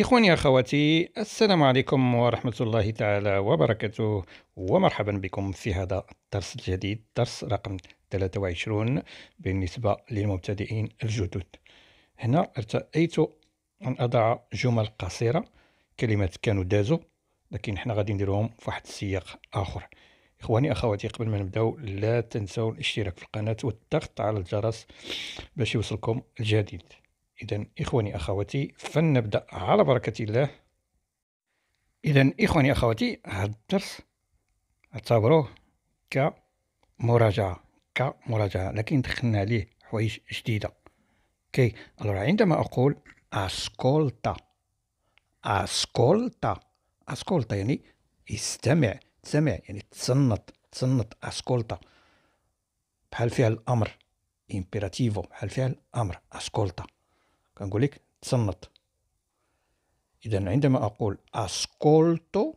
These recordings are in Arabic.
إخواني أخواتي السلام عليكم ورحمة الله تعالى وبركاته ومرحبا بكم في هذا الدرس الجديد درس رقم 23 بالنسبة للمبتدئين الجدد هنا ارتأيت أن أضع جمل قصيرة كلمات كانوا دازو لكن حنا غادي نديرهم في واحد السياق آخر إخواني أخواتي قبل ما نبداو لا تنسوا الاشتراك في القناة والضغط على الجرس باش يوصلكم الجديد إذا إخواني أخواتي فلنبدأ على بركة الله إذا إخواني أخواتي هذا الدرس اعتبروه كمراجعة كمراجعة لكن دخلنا عليه حوايج جديدة كي عندما أقول أسكولتا أسكولتا أسكولتا يعني استمع تسمع يعني تصنت تصنت أسكولتا بحال فعل الأمر إمبيراتيفو بحال فعل الأمر أسكولتا كنقول لك تصنت اذا عندما اقول اسكولتو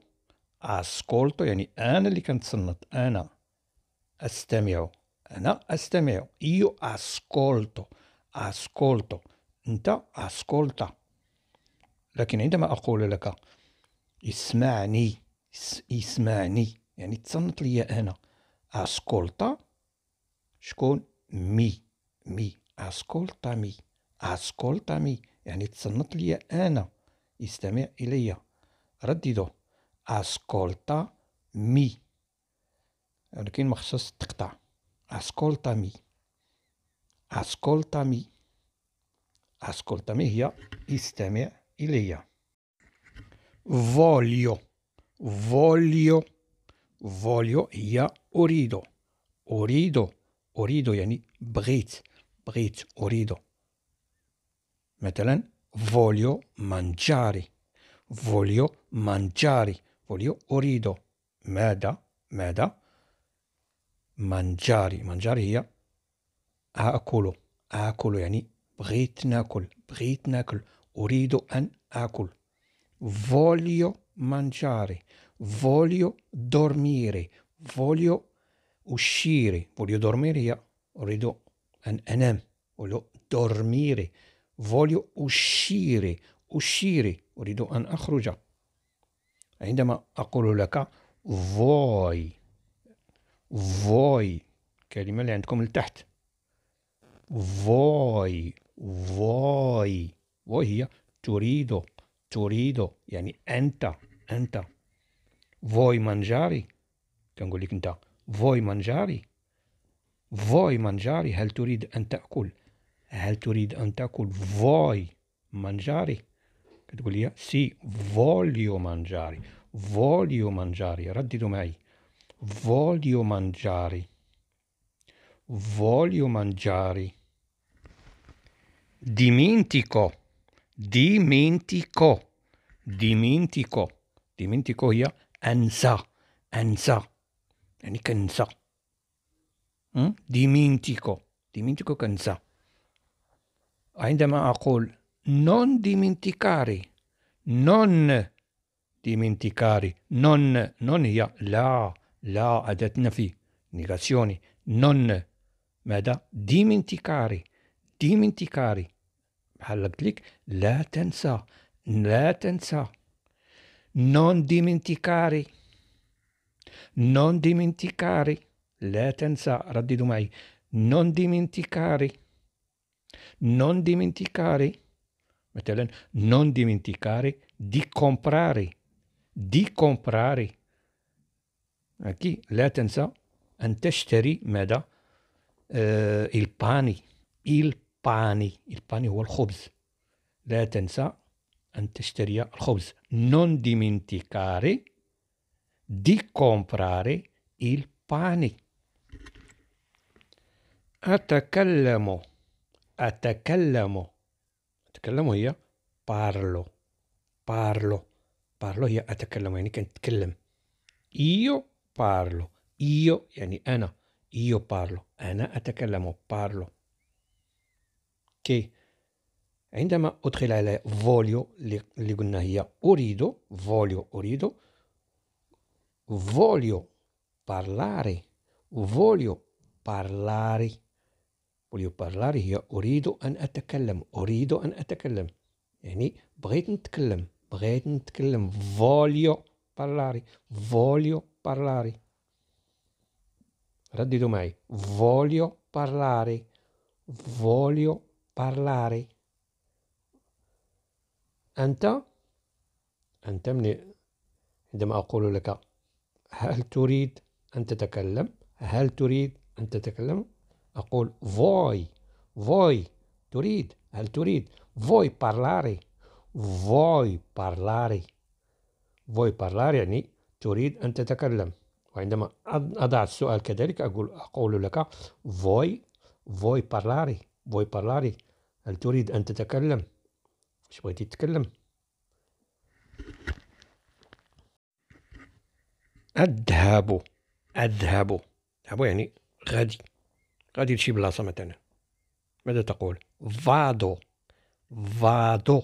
اسكولتو يعني انا اللي كنتصنت انا استمع انا استمع ايو اسكولتو اسكولتو انت اسكولتا لكن عندما اقول لك اسمعني اسمعني يعني تصنت ليا انا اسكولتا شكون مي مي اسكولتا مي ascoltami يعني تصنت لي أنا استمع إلي رددو ascolta مي ولكن ما خصهاش تقطع ascolta مي ascolta مي ascolta مي هي استمع إلي فوليو فوليو فوليو هي أريد أريد أريد يعني بغيت بغيت أريد Mesela voglio mangiare, voglio mangiare, voglio orido. Meda, meda, mangiare. Mangiare هي آكل آكل يعني بغيت britnacul. بغيت ناكل أريد أن voglio mangiare voglio dormire voglio uscire voglio dormire هي أريد أن أنام voglio dormire voglio uscire uscire أريد أن أخرج عندما أقول لك فوي فوي الكلمة اللي عندكم لتحت فوي فوي فوي هي تريد تريد يعني أنت أنت فوي مانجاري كنقول لك أنت فوي مانجاري فوي مانجاري هل تريد أن تأكل Helturidantacul, vuoi mangiare? Categoria sì, voglio mangiare, voglio mangiare, raddidomei, voglio mangiare, voglio mangiare. Dimentico, dimentico, dimentico, dimentico io, enza, enza, enza. Mm? Dimentico, dimentico canza. عندما أقول non dimenticare non dimenticare non non هي لا لا أداة نفي نيغاسيوني non ماذا dimenticare dimenticare بحال قلت لك لا تنسى لا تنسى non dimenticare non dimenticare لا تنسى رددوا معي non dimenticare non dimenticare, non dimenticare di comprare, di comprare. Aqui, لا تنسى أن تشتري ماذا؟ آه الباني الباني الباني هو il لا تنسى أن il الخبز non dimenticare di comprare il pani. أتكلم أتكلم أتكلم هي parlo parlo parlo هي أتكلم يعني كنتكلم io parlo io يعني أنا io parlo أنا أتكلم parlo كي عندما أدخل على فوليو اللي قلنا هي أريد فوليو أريد voglio parlare voglio parlare voglio بارلار هي أريد أن أتكلم أريد أن أتكلم يعني بغيت نتكلم بغيت نتكلم فوليو بارلاري فوليو بارلاري رددوا معي فوليو بارلاري فوليو بارلاري أنت أنت من عندما أقول لك هل تريد أن تتكلم هل تريد أن تتكلم أقول voi voi تريد هل تريد voi parlare voi parlare voi parlare يعني تريد أن تتكلم وعندما أضع السؤال كذلك أقول أقول لك voi voi parlare voi parlare هل تريد أن تتكلم؟ اش بغيتي تتكلم؟ أذهب أذهب أذهب يعني غادي غادي لشي بلاصه مثلا ماذا تقول فادو فادو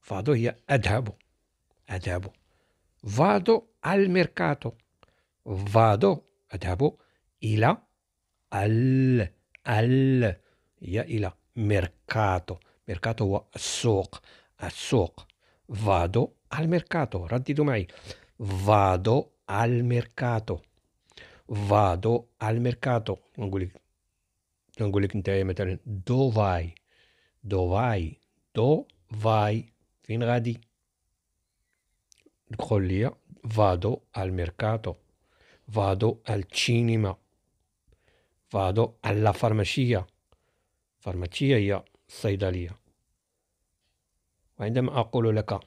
فادو هي اذهب اذهب فادو al mercato vado اذهب الى al al هي الى mercato mercato هو السوق السوق vado al mercato رددوا معي vado al mercato vado al mercato نقول لك نقول لك انت إيه، مثلا دوفاي دوفاي دوفاي فين غادي دخل ليا فادو الميركاتو فادو السينما فادو alla فارماشيا فارماشيا هي الصيدلية وعندما أقول لك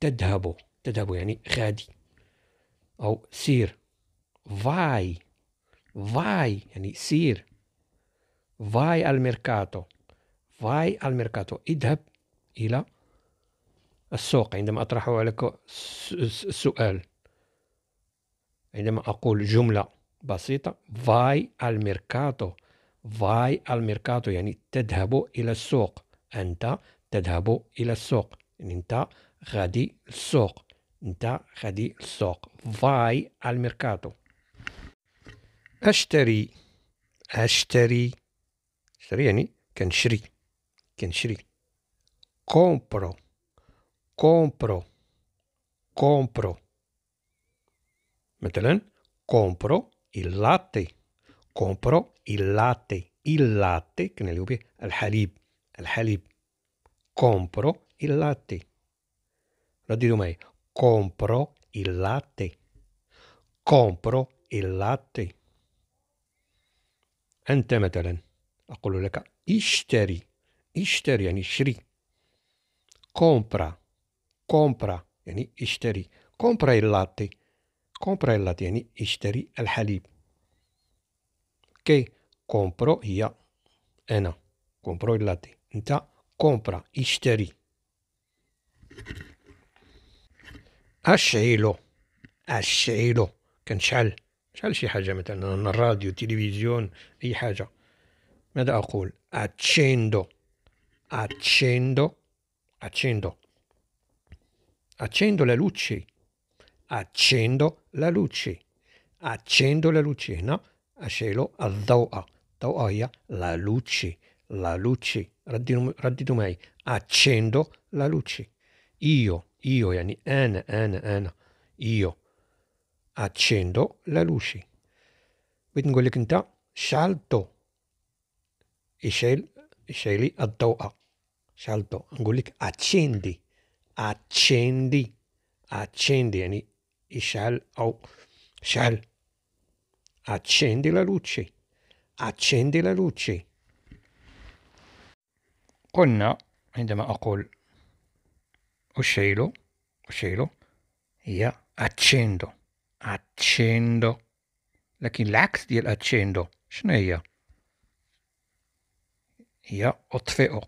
تذهب تذهب يعني غادي أو سير فاي فاي يعني سير vai al mercato vai al mercato اذهب إلى السوق عندما اطرح عليك السؤال عندما أقول جملة بسيطة vai al mercato vai al mercato يعني تذهب إلى السوق أنت تذهب إلى السوق يعني أنت غادي للسوق أنت غادي للسوق vai al mercato أشتري أشتري اشتري يعني كنشري كنشري كومبرو كومبرو كومبرو مثلا كومبرو اللاتي كومبرو اللاتي اللاتي كنا به الحليب الحليب كومبرو اللاتي رددوا معي كومبرو اللاتي كومبرو اللاتي أنت مثلاً أقول لك اشتري اشتري يعني شري كومبرا كومبرا يعني اشتري كومبرا اللاتي كومبرا اللاتي يعني اشتري الحليب كي كومبرو هي أنا كومبرو اللاتي أنت كومبرا اشتري أشعلو أشعلو كنشعل شعل شي حاجة مثلا الراديو تلفزيون أي حاجة ماذا أقول accendo accendo accendo accendo le luci accendo la luce accendo la luce هنا أشعل الضوء الضوء هي la luce la luce رددوا معي accendo la luce io io يعني أنا أنا أنا io accendo la luce بغيت نقول لك أنت شعلت Ishel, Isheli Addoa. Shalto, אמרו לי, accendi, accendi, accendi, אני אשאל, או, שאל, accendi la luce, accendi la luce. قلنا عندما أقول أشيلو أشيلو هي أتشيندو أتشيندو لكن العكس ديال أتشيندو شنو هي؟ io ho tre o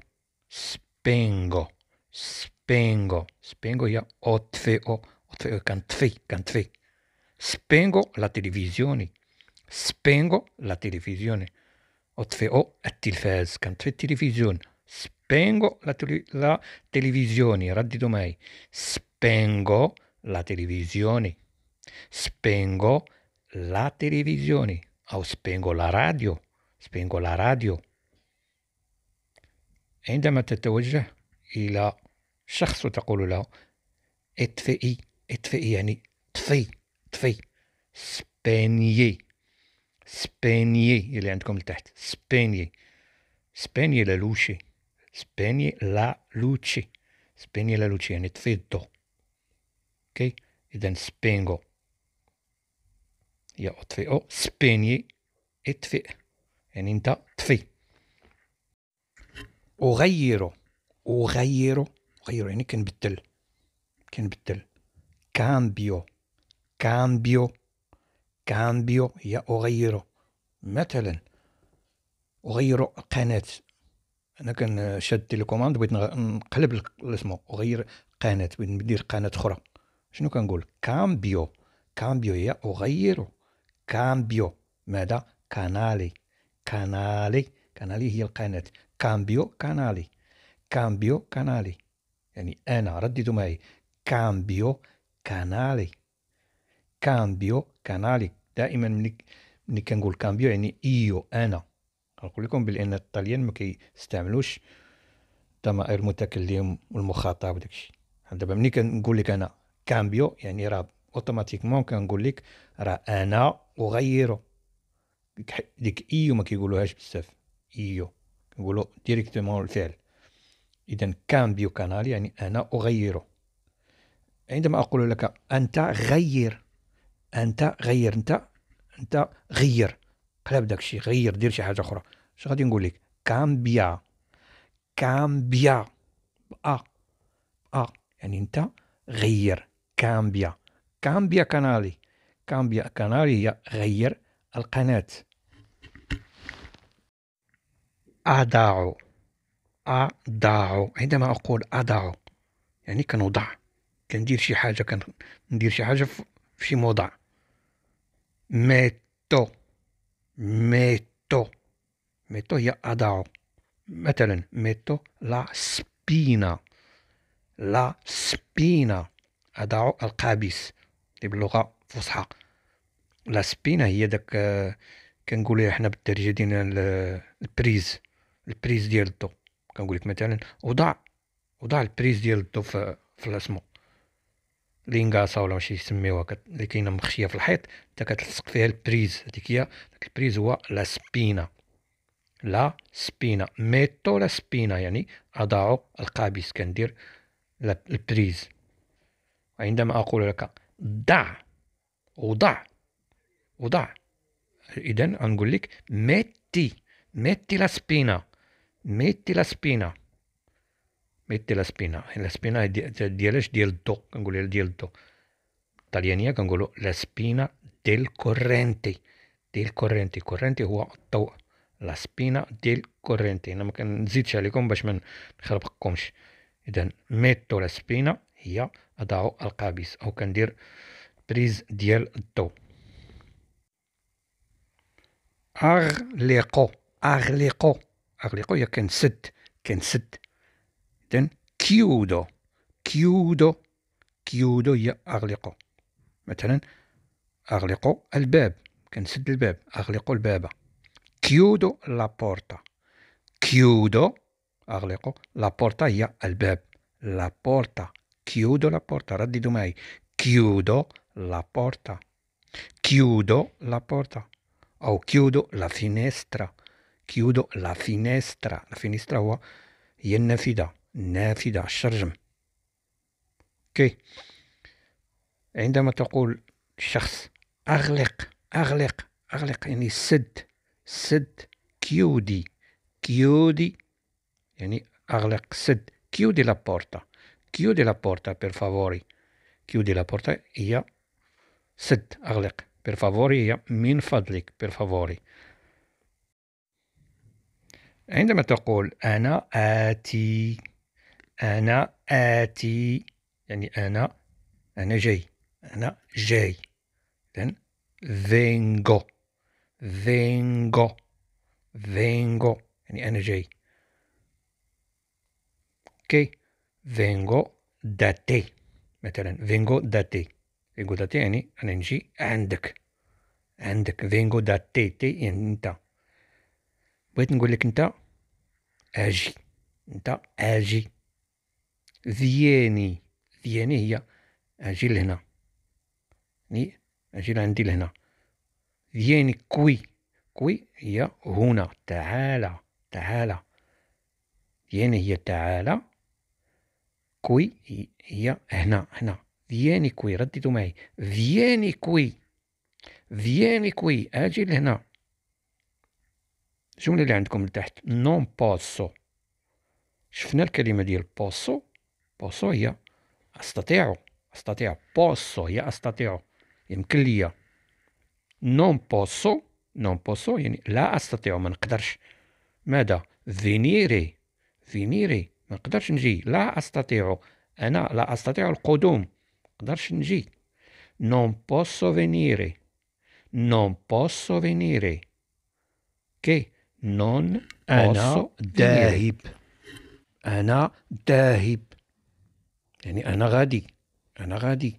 Spengo, spengo, spengo ja od tveo, od tveo kan twee, kan twee. Spengo la televisione, spengo la televisione. ho tre o e è fes can twee televisione. Spengo la, tele, la televisione, radito mai. Spengo la televisione. Spengo la televisione. O spengo la radio. Spengo la radio. عندما تتوجه إلى شخص وتقول له اطفئي اطفئي يعني طفي طفي سبانيي سبانيي اللي عندكم لتحت سبانيي سبانيي لا لوشي سبانيي لا لوشي سبانيي لا لوشي يعني طفي الضو اوكي اذا سبينغو يا اطفئو سبانيي اطفئ يعني انت طفي وغيره وغيره غيره يعني كان بالتل كان بالتل كامبيو كامبيو كامبيو هي أغيره مثلا أغير قناة أنا كان شاد تيليكوماند بغيت نقلب اسمه أغير قناة بغيت ندير قناة أخرى شنو كنقول كامبيو كامبيو هي أغير كامبيو ماذا كانالي كانالي كانالي هي القناة كامبيو كانالي كامبيو كانالي يعني أنا رددوا معي كامبيو كانالي كامبيو كانالي دائما ملي كنقول كامبيو يعني ايو انا نقول لكم بان الطليان ما كيستعملوش ضمائر المتكلم والمخاطب وداكشي دابا ملي كنقول لك انا كامبيو يعني راه اوتوماتيكمون كنقول لك راه انا اغيره ديك ايو ما كيقولوهاش بزاف ايو نقولوا ديريكتومون الفعل اذا كامبيو كانال يعني انا اغيره عندما اقول لك انت غير انت غير انت انت غير قلب داك الشيء غير دير شي حاجه اخرى اش غادي نقول لك كامبيا كامبيا ا ا يعني انت غير كامبيا كامبيا كانالي كامبيا كانالي هي غير القناه أضع أضع عندما أقول أضع يعني كنوضع كندير شي حاجة كندير شي حاجة في شي موضع ميتو ميتو ميتو هي أضع مثلا ميتو لا سبينا لا سبينا أضع القابس باللغة الفصحى لا سبينا هي داك كنقولوها حنا بالدارجه ديالنا البريز البريز ديال الضو كنقول لك مثلا وضع وضع البريز ديال الضو في في الاسمو لينغاسا ولا ماشي يسميوها اللي كاينه مخشيه في الحيط انت كتلصق فيها البريز هذيك هي البريز هو لا سبينا لا سبينا ميتو لا سبينا يعني اضع القابس كندير البريز عندما اقول لك ضع وضع وضع اذا نقول لك ميتي ميتي لا سبينا metti la spina metti la spina e la spina è di, cioè, dialex diel do nqulu diel do الطليانيه كنقولوا لا سبينا ديال كورنتي ديال كورنتي كورنتي هو الضوء لا سبينا ديال كورنتي انا ما كنزيدش عليكم باش ما نخربقكمش اذا ميتو لا سبينا هي اضعو القابس او كندير بريز ديال الضو اغليقو اغليقو اغلقه هي كنسد كنسد اذا كيودو كيودو كيودو هي اغلقه مثلا اغلقوا الباب كنسد الباب اغلقوا الباب كيودو لابورتا كيودو اغلقوا لابورتا هي الباب لابورتا chiudo la porta raddido mai chiudo la porta chiudo la porta o chiudo la finestra chiudo la finestra la finestra هو هي النافذة النافذة الشرجم اوكي عندما تقول الشخص أغلق أغلق أغلق يعني سد سد chiudi chiudi يعني أغلق سد chiudi la porta chiudi la porta per favore chiudi la porta هي سد أغلق per favore هي من فضلك per favore عندما تقول أنا آتي أنا آتي يعني أنا أنا جاي أنا جاي إذن vengo vengo vengo يعني أنا جاي أوكي vengo da te مثلا vengo da te vengo da te يعني أنا نجي عندك عندك vengo da te te يعني أنت بغيت نقول لك انت اجي انت اجي ذياني ذياني هي اجي لهنا ني اجي لعندي لهنا ذياني كوي كوي هي هنا تعالى تعالى ذياني هي تعالى كوي هي هنا هنا ذياني كوي رددوا معي ذياني كوي ذياني كوي اجي لهنا الجملة اللي عندكم لتحت نون بوسو شفنا الكلمة ديال بوسو بوسو هي أستطيع أستطيع بوسو هي أستطيع يمكن ليا نون بوسو نون بوسو يعني لا أستطيع ما نقدرش ماذا فينيري فينيري ما نقدرش نجي لا أستطيع أنا لا أستطيع القدوم ما نقدرش نجي نون بوسو فينيري نون بوسو فينيري كي نون أنا ذاهب أنا ذاهب يعني أنا غادي أنا غادي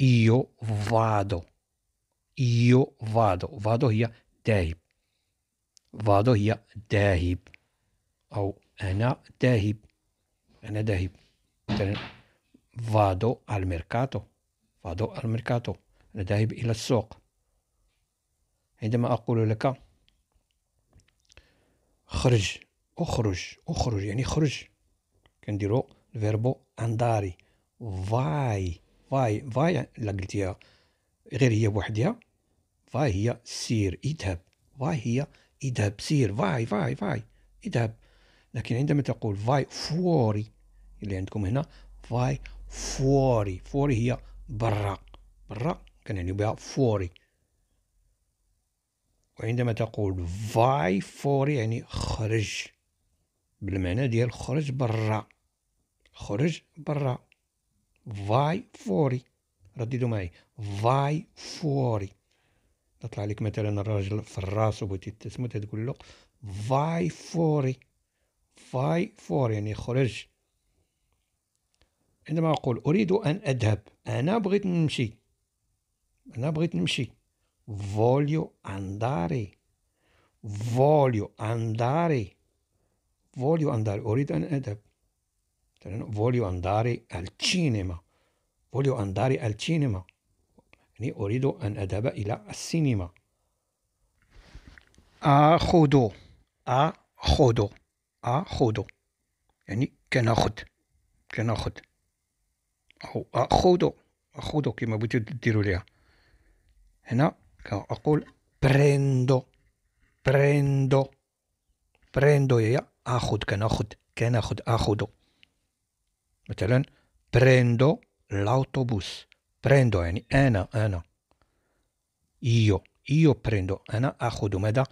إيو فادو إيو فادو فادو هي ذاهب فادو هي ذاهب أو أنا ذاهب أنا ذاهب مثلا فادو الميركاتو فادو الميركاتو أنا ذاهب إلى السوق عندما أقول لك خرج اخرج اخرج يعني خرج كنديرو الفيربو انداري فاي فاي فاي لا قلتيها غير هي بوحدها فاي هي سير اذهب فاي هي اذهب سير فاي فاي فاي اذهب لكن عندما تقول فاي فوري اللي عندكم هنا فاي فوري فوري هي برا برا كنعنيو بها فوري وعندما تقول فاي فور يعني خرج بالمعنى ديال خرج برا خرج برا فاي فوري رددوا معي فاي فوري تطلع لك مثلا الراجل في الراس وبغيتي تسمت تقول له فاي فوري فاي فور يعني خرج عندما أقول أريد أن أذهب أنا بغيت نمشي أنا بغيت نمشي Voglio andare. Voglio andare. Voglio andare. أريد أن أذهب. Voglio andare al cinema. Voglio andare al cinema. Ni orido ila al cinema. A khodo. A khodo. A khodo. يعني كناخد كناخد أو آخذ آخذ كما بغيتو ديروا ليها هنا أقول بريندو بريندو بريندو هي آخذ كناخذ كناخذ آخذ مثلا بريندو الأوتوبوس بريندو يعني أنا أنا إيو إيو بريندو أنا آخذ ماذا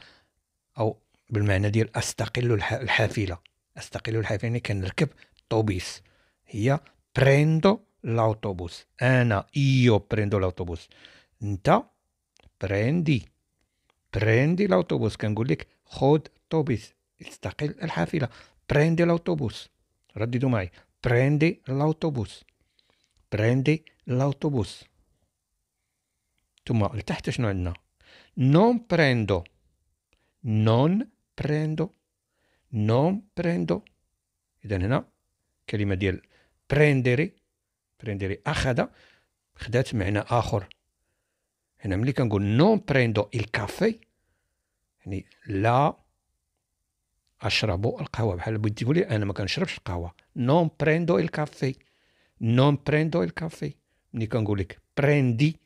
أو بالمعنى ديال أستقل الحافلة أستقل الحافلة يعني كنركب طوبيس هي بريندو الأوتوبوس أنا إيو بريندو الأوتوبوس أنت بريندي بريندي الاوتوبوس كنقول لك خود طوبيس استقل الحافله بريندي الاوتوبوس رددوا معي بريندي الاوتوبوس بريندي الاوتوبوس ثم لتحت شنو عندنا نون بريندو نون بريندو نون بريندو اذا هنا كلمه ديال بريندري بريندري اخذ خدات معنى اخر انا ملي كنقول نون بريندو الكافي يعني لا اشرب القهوه بحال بغيتي تقولي انا ما كنشربش القهوه نون بريندو الكافي نون بريندو الكافي ملي كنقول لك بريندي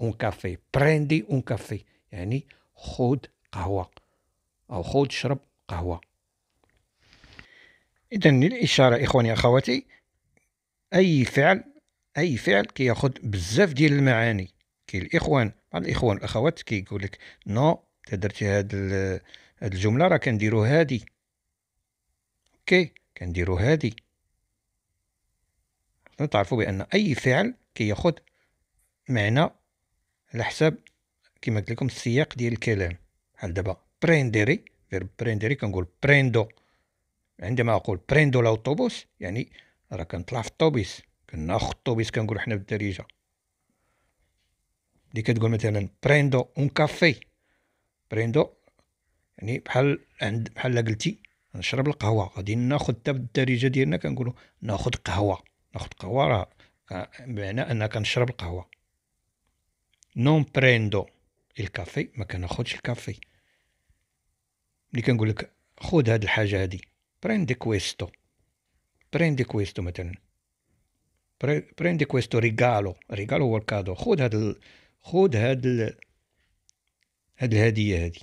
اون كافي بريندي اون كافي يعني خذ قهوه او خود شرب قهوه اذا الاشاره اخواني اخواتي اي فعل اي فعل كياخذ بزاف ديال المعاني كاين الاخوان بعض الاخوان الاخوات كيقول لك نو انت درتي هاد هاد الجمله راه كنديرو هادي اوكي كنديرو هادي نتعرفوا بان اي فعل كياخذ معنى على حساب كما قلت لكم السياق ديال الكلام بحال دابا برينديري فيرب برينديري كنقول بريندو عندما اقول بريندو لاوطوبوس يعني راه كنطلع في الطوبيس كناخذ الطوبيس كنقول حنا بالدارجه اللي كتقول مثلا بريندو اون كافي بريندو يعني بحال عند بحال قلتي نشرب القهوه غادي ناخذ حتى بالدارجه ديالنا كنقولوا ناخذ قهوه ناخذ قهوه راه بمعنى انا كنشرب القهوه نون بريندو الكافي ما كناخذش الكافي ملي كنقول لك خذ هاد الحاجه هادي بريندي كويستو بريندي كويستو مثلا بريندي كويستو ريغالو ريغالو هو الكادو خذ هاد خود هاد ال... هاد الهديه هادي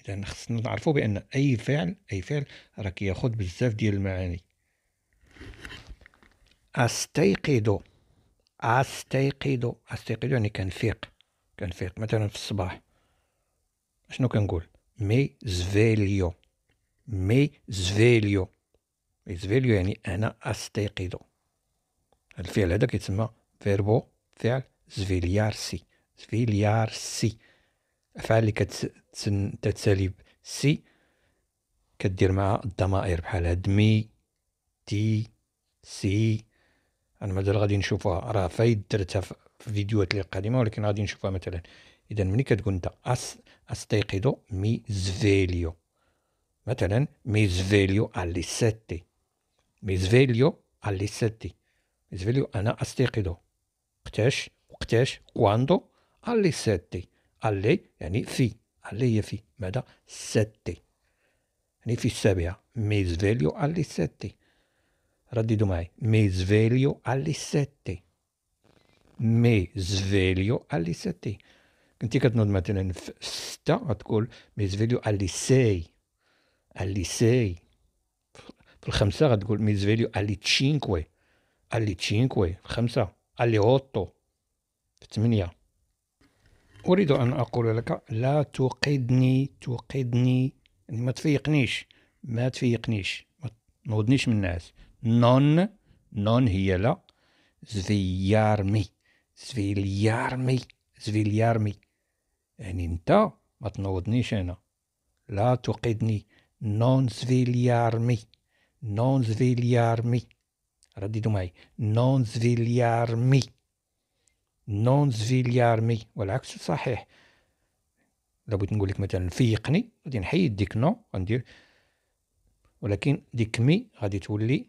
اذا خصنا نعرفوا بان اي فعل اي فعل راه كياخد بزاف ديال المعاني استيقظ استيقظ استيقظ يعني كنفيق كنفيق مثلا في الصباح شنو كنقول مي زفيليو مي زفيليو مي زفيليو يعني انا استيقظ الفعل هذا كيتسمى فيربو فعل زفيليارسي فيليار سي الافعال اللي كتتسالي سي كدير مع الضمائر بحال هاد مي تي سي انا مازال غادي نشوفها راه فايد درتها في فيديوهات اللي قادمه ولكن غادي نشوفها مثلا اذا ملي كتقول انت أس استيقظ زفيليو مثلا مي زفيليو علي سيتي زفيليو علي سيتي زفيليو انا استيقظ وقتاش وقتاش كواندو اللي سيتي اللي يعني في اللي هي في ماذا سيتي يعني في السابعة ميز فاليو اللي سيتي رددوا معي ميز فاليو اللي سيتي ميز فاليو اللي سيتي كنتي كتنوض مثلا في ستة غتقول ميز فاليو اللي ساي اللي ساي في الخمسة غتقول ميز فاليو اللي تشينكوي اللي تشينكوي في الخمسة اللي اوتو في ثمانية أريد أن أقول لك لا توقدني توقدني يعني ما تفيقنيش ما تفيقنيش ما تنودنيش من الناس نون نون هي لا زفيارمي زفيليارمي زفيليارمي يعني انت ما تنودنيش انا لا توقدني نون زفيليارمي نون زفيليارمي رددوا معي نون زفيليارمي نون زفيليار مي والعكس صحيح لو بغيت نقول لك مثلا فيقني غادي نحيد ديك نو غندير ولكن ديك مي غادي تولي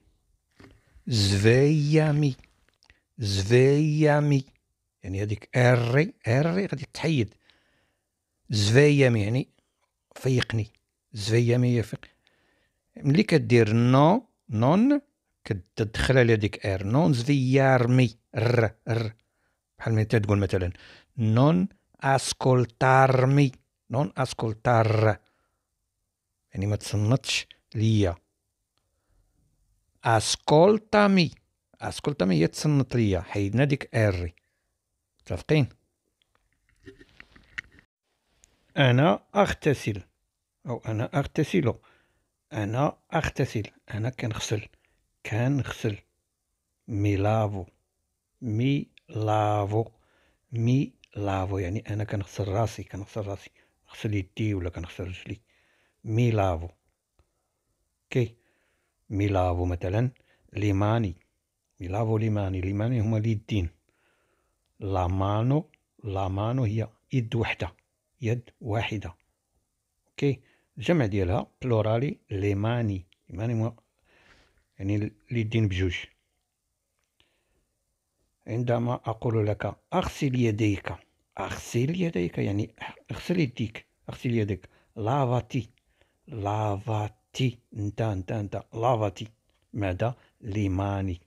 زفيامي زفيامي يعني هذيك اري اري غادي تحيد زفيامي يعني فيقني زفيامي يفيق ملي كدير نو نون كتدخل على ديك ار نون زفيارمي ر ر بحال ما انت تقول مثلا نون اسكولتارمي نون اسكولتار يعني ما تصنتش ليا اسكولتامي اسكولتامي هي تصنت ليا حيدنا ديك اري متفقين انا اغتسل او انا اغتسل انا اغتسل انا كنغسل كنغسل مي لافو مي لافو مي لافو يعني انا كنغسل راسي كنغسل راسي نغسل يدي ولا كنغسل رجلي مي لافو كي مي لافو مثلا ليماني مي لافو ليماني ليماني هما اليدين لا مانو لا مانو هي يد وحده يد واحده اوكي الجمع ديالها بلورالي ليماني ليماني يعني اليدين بجوج عندما أقول لك أغسل يديك أغسل يديك يعني اغسل يديك أغسل يديك لافاتي لافاتي أنت أنت أنت لافاتي ماذا لماني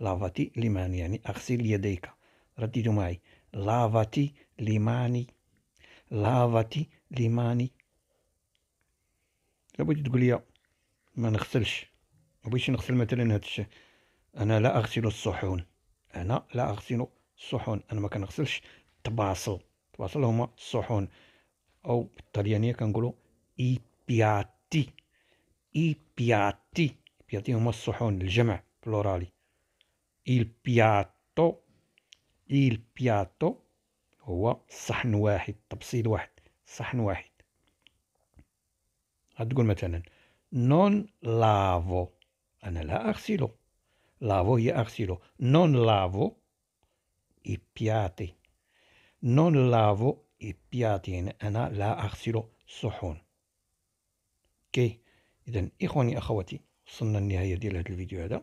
لافاتي لماني يعني أغسل يديك رددوا معي لافاتي لماني لافاتي لماني لابد تقول لي ما نغسلش ما بغيتش نغسل مثلا هذا الشيء انا لا اغسل الصحون هنا لا أغسل الصحون أنا ما كنغسلش طباصو طباصو هما الصحون أو بالطليانية كنقولوا إي بياتي إي بياتي بياتي هما الصحون الجمع بلورالي اي بياتو اي بياتو هو صحن واحد تبسيط واحد صحن واحد غتقول مثلا نون لافو أنا لا أغسله Lavo je arsilo. Non lavo i piatti. Non lavo i piatti يعني أنا لا arsilo الصحون كي إذا إخواني أخواتي وصلنا للنهاية ديال هذا الفيديو هذا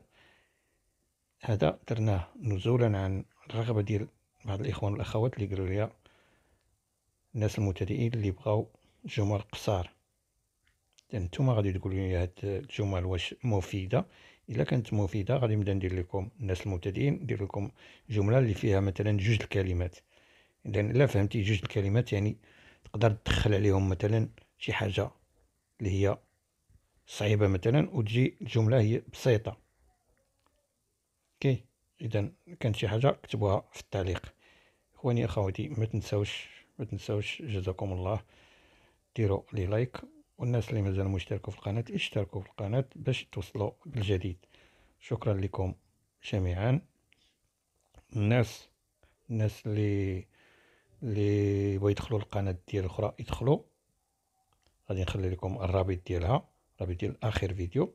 هذا درناه نزولا عن الرغبة ديال بعض الإخوان والأخوات اللي قالوا لي الناس المبتدئين اللي بغاو جمل قصار نتوما غادي تقولوا لي هاد الجمل واش مفيده الا كانت مفيده غادي نبدا ندير لكم الناس المبتدئين ندير لكم جمله اللي فيها مثلا جوج الكلمات اذا الا فهمتي جوج الكلمات يعني تقدر تدخل عليهم مثلا شي حاجه اللي هي صعيبه مثلا وتجي الجمله هي بسيطه اوكي اذا كانت شي حاجه كتبوها في التعليق اخواني اخواتي ما تنساوش ما تنساوش جزاكم الله ديروا لي لايك والناس اللي مازالوا مشتركوا في القناة اشتركوا في القناة باش توصلوا بالجديد شكرا لكم جميعا الناس الناس اللي اللي بغا يدخلوا القناة ديال الاخرى يدخلوا غادي نخلي لكم الرابط ديالها الرابط ديال اخر فيديو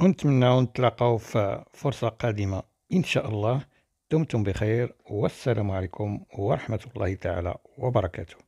ونتمنى نتلاقاو في فرصة قادمة ان شاء الله دمتم بخير والسلام عليكم ورحمة الله تعالى وبركاته